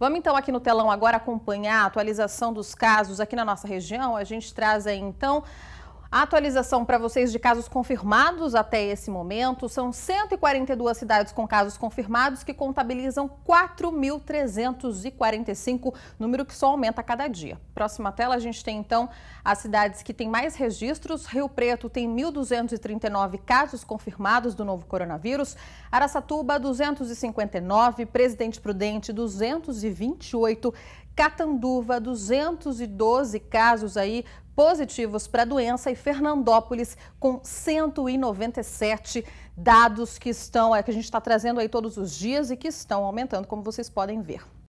Vamos então aqui no telão agora acompanhar a atualização dos casos aqui na nossa região. A gente traz aí então a atualização para vocês de casos confirmados até esse momento são 142 cidades com casos confirmados que contabilizam 4.345, número que só aumenta a cada dia. Próxima tela, a gente tem então as cidades que têm mais registros. Rio Preto tem 1.239 casos confirmados do novo coronavírus, Araçatuba 259, Presidente Prudente 228, Catanduva, 212 casos aí positivos para a doença e Fernandópolis com 197 dados que estão, é, que a gente está trazendo aí todos os dias e que estão aumentando, como vocês podem ver.